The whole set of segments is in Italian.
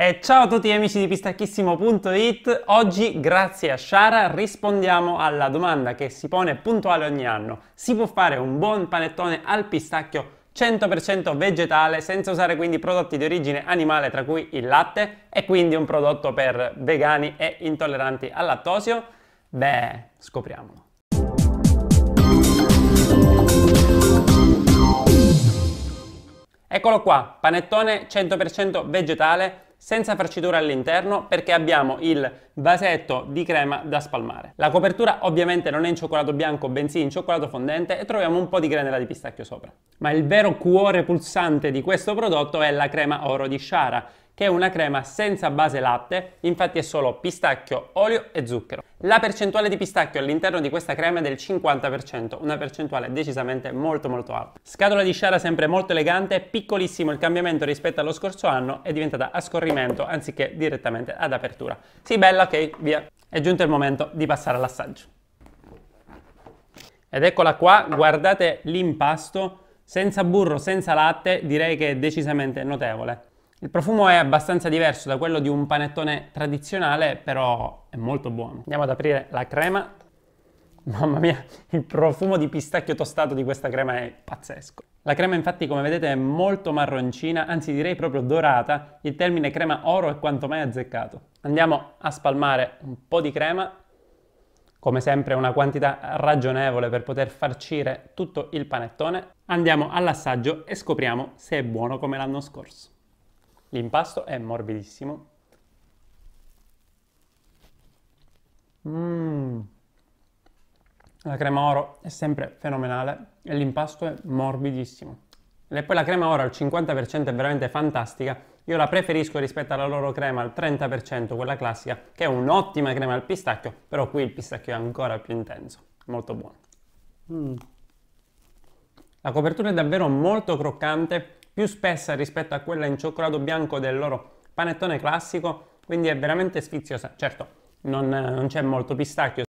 E ciao a tutti amici di pistacchissimo.it, oggi grazie a Shara rispondiamo alla domanda che si pone puntuale ogni anno. Si può fare un buon panettone al pistacchio 100% vegetale senza usare quindi prodotti di origine animale tra cui il latte e quindi un prodotto per vegani e intolleranti al lattosio? Beh, scopriamolo. Eccolo qua, panettone 100% vegetale senza farcitura all'interno perché abbiamo il vasetto di crema da spalmare. La copertura ovviamente non è in cioccolato bianco bensì in cioccolato fondente e troviamo un po' di granella di pistacchio sopra. Ma il vero cuore pulsante di questo prodotto è la crema oro di Shara che è una crema senza base latte, infatti è solo pistacchio, olio e zucchero. La percentuale di pistacchio all'interno di questa crema è del 50%, una percentuale decisamente molto molto alta. Scatola di sciara sempre molto elegante, piccolissimo il cambiamento rispetto allo scorso anno, è diventata a scorrimento anziché direttamente ad apertura. Sì, bella, ok, via. È giunto il momento di passare all'assaggio. Ed eccola qua, guardate l'impasto, senza burro, senza latte, direi che è decisamente notevole. Il profumo è abbastanza diverso da quello di un panettone tradizionale, però è molto buono. Andiamo ad aprire la crema. Mamma mia, il profumo di pistacchio tostato di questa crema è pazzesco. La crema infatti come vedete è molto marroncina, anzi direi proprio dorata, il termine crema oro è quanto mai azzeccato. Andiamo a spalmare un po' di crema, come sempre una quantità ragionevole per poter farcire tutto il panettone. Andiamo all'assaggio e scopriamo se è buono come l'anno scorso. L'impasto è morbidissimo. Mmm. La crema oro è sempre fenomenale e l'impasto è morbidissimo. E poi la crema oro al 50% è veramente fantastica. Io la preferisco rispetto alla loro crema al 30%, quella classica, che è un'ottima crema al pistacchio, però qui il pistacchio è ancora più intenso. Molto buono. Mm. La copertura è davvero molto croccante più spessa rispetto a quella in cioccolato bianco del loro panettone classico, quindi è veramente sfiziosa. Certo, non, non c'è molto pistacchio.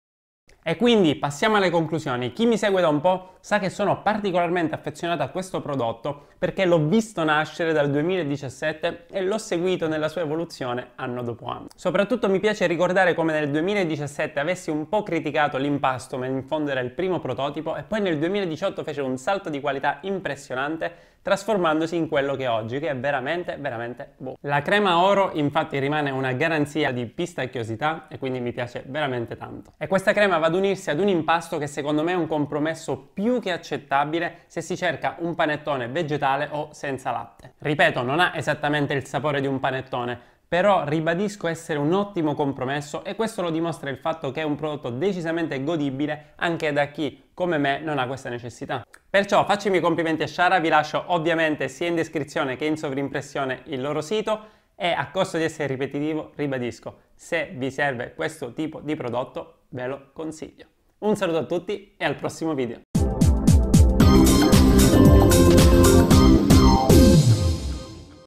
E quindi passiamo alle conclusioni. Chi mi segue da un po' sa che sono particolarmente affezionato a questo prodotto perché l'ho visto nascere dal 2017 e l'ho seguito nella sua evoluzione anno dopo anno. Soprattutto mi piace ricordare come nel 2017 avessi un po' criticato l'impasto ma in fondo era il primo prototipo e poi nel 2018 fece un salto di qualità impressionante trasformandosi in quello che è oggi, che è veramente, veramente buono. La crema oro infatti rimane una garanzia di pistacchiosità e quindi mi piace veramente tanto. E questa crema va ad unirsi ad un impasto che secondo me è un compromesso più che accettabile se si cerca un panettone vegetale o senza latte. Ripeto, non ha esattamente il sapore di un panettone, però ribadisco essere un ottimo compromesso e questo lo dimostra il fatto che è un prodotto decisamente godibile anche da chi come me non ha questa necessità. Perciò faccio i miei complimenti a Shara, vi lascio ovviamente sia in descrizione che in sovrimpressione il loro sito e a costo di essere ripetitivo ribadisco, se vi serve questo tipo di prodotto ve lo consiglio. Un saluto a tutti e al prossimo video.